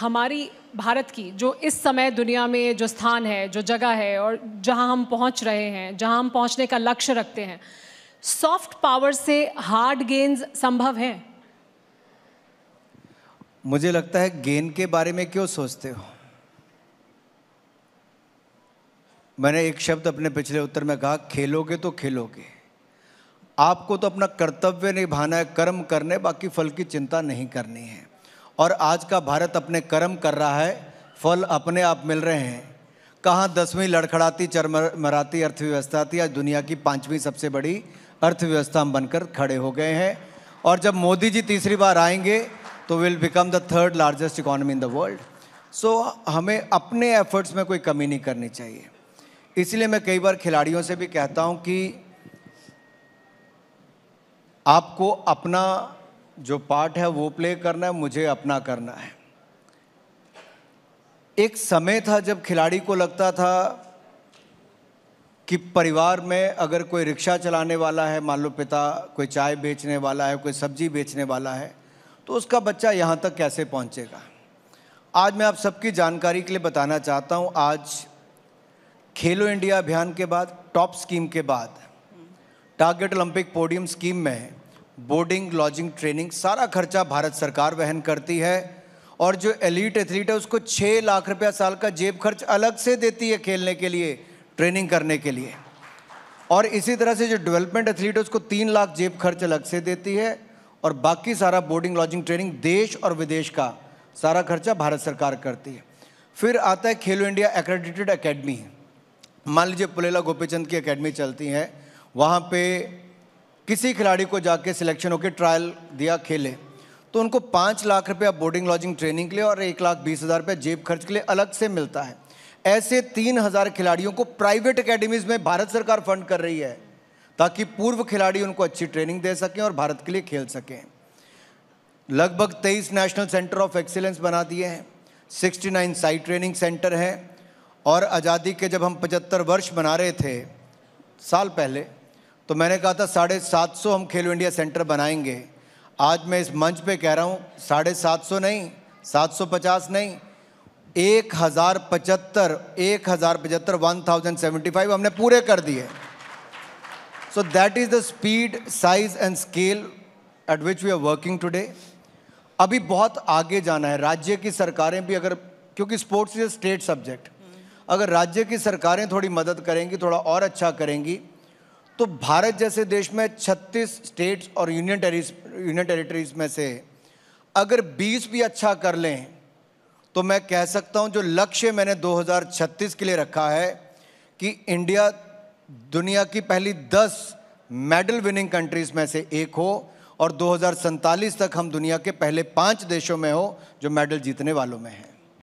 हमारी भारत की जो इस समय दुनिया में जो स्थान है जो जगह है और जहां हम पहुंच रहे हैं जहां हम पहुंचने का लक्ष्य रखते हैं सॉफ्ट पावर से हार्ड गेन्स संभव है मुझे लगता है गेन के बारे में क्यों सोचते हो मैंने एक शब्द अपने पिछले उत्तर में कहा खेलोगे तो खेलोगे आपको तो अपना कर्तव्य निभाना है कर्म करने बाकी फल की चिंता नहीं करनी है और आज का भारत अपने कर्म कर रहा है फल अपने आप मिल रहे हैं कहाँ दसवीं लड़खड़ाती चरमराती अर्थव्यवस्था थी आज दुनिया की पाँचवीं सबसे बड़ी अर्थव्यवस्था हम बनकर खड़े हो गए हैं और जब मोदी जी तीसरी बार आएंगे तो will become the third largest economy in the world so हमें अपने एफर्ट्स में कोई कमी नहीं करनी चाहिए इसलिए मैं कई बार खिलाड़ियों से भी कहता हूँ कि आपको अपना जो पार्ट है वो प्ले करना है मुझे अपना करना है एक समय था जब खिलाड़ी को लगता था कि परिवार में अगर कोई रिक्शा चलाने वाला है मान लो पिता कोई चाय बेचने वाला है कोई सब्जी बेचने वाला है तो उसका बच्चा यहाँ तक कैसे पहुँचेगा आज मैं आप सबकी जानकारी के लिए बताना चाहता हूँ आज खेलो इंडिया अभियान के बाद टॉप स्कीम के बाद टारगेट ओलंपिक पोडियम स्कीम में बोर्डिंग लॉजिंग ट्रेनिंग सारा खर्चा भारत सरकार वहन करती है और जो एलिट एथलीट है उसको छः लाख रुपया साल का जेब खर्च अलग से देती है खेलने के लिए ट्रेनिंग करने के लिए और इसी तरह से जो डेवलपमेंट एथलीट है उसको तीन लाख जेब खर्च अलग से देती है और बाकी सारा बोर्डिंग लॉजिंग ट्रेनिंग देश और विदेश का सारा खर्चा भारत सरकार करती है फिर आता है खेलो इंडिया एक्रेडिटेड अकेडमी मान लीजिए पुलेला गोपीचंद की अकेडमी चलती है वहाँ पे किसी खिलाड़ी को जाके सिलेक्शन होकर ट्रायल दिया खेले तो उनको पाँच लाख रुपया बोर्डिंग लॉजिंग ट्रेनिंग के लिए और एक लाख बीस हज़ार रुपया जेब खर्च के लिए अलग से मिलता है ऐसे तीन हज़ार खिलाड़ियों को प्राइवेट अकेडमीज में भारत सरकार फंड कर रही है ताकि पूर्व खिलाड़ी उनको अच्छी ट्रेनिंग दे सकें और भारत के लिए खेल सकें लगभग तेईस नेशनल सेंटर ऑफ एक्सीलेंस बना दिए हैं सिक्सटी साइट ट्रेनिंग सेंटर हैं और आज़ादी के जब हम पचहत्तर वर्ष बना रहे थे साल पहले तो मैंने कहा था साढ़े सात सौ हम खेलो इंडिया सेंटर बनाएंगे आज मैं इस मंच पे कह रहा हूँ साढ़े सात सौ नहीं सात सौ पचास नहीं एक हज़ार पचहत्तर एक हज़ार पचहत्तर वन थाउजेंड सेवेंटी फाइव हमने पूरे कर दिए so that is the speed size and scale at which we are working today अभी बहुत आगे जाना है राज्य की सरकारें भी अगर क्योंकि स्पोर्ट्स इज स्टेट सब्जेक्ट अगर राज्य की सरकारें थोड़ी मदद करेंगी थोड़ा और अच्छा करेंगी तो भारत जैसे देश में 36 स्टेट्स और यूनियन यूनियन टेरिटरीज में से अगर 20 भी अच्छा कर लें तो मैं कह सकता हूं जो लक्ष्य मैंने 2036 के लिए रखा है कि इंडिया दुनिया की पहली 10 मेडल विनिंग कंट्रीज में से एक हो और दो तक हम दुनिया के पहले पांच देशों में हो जो मेडल जीतने वालों में हैं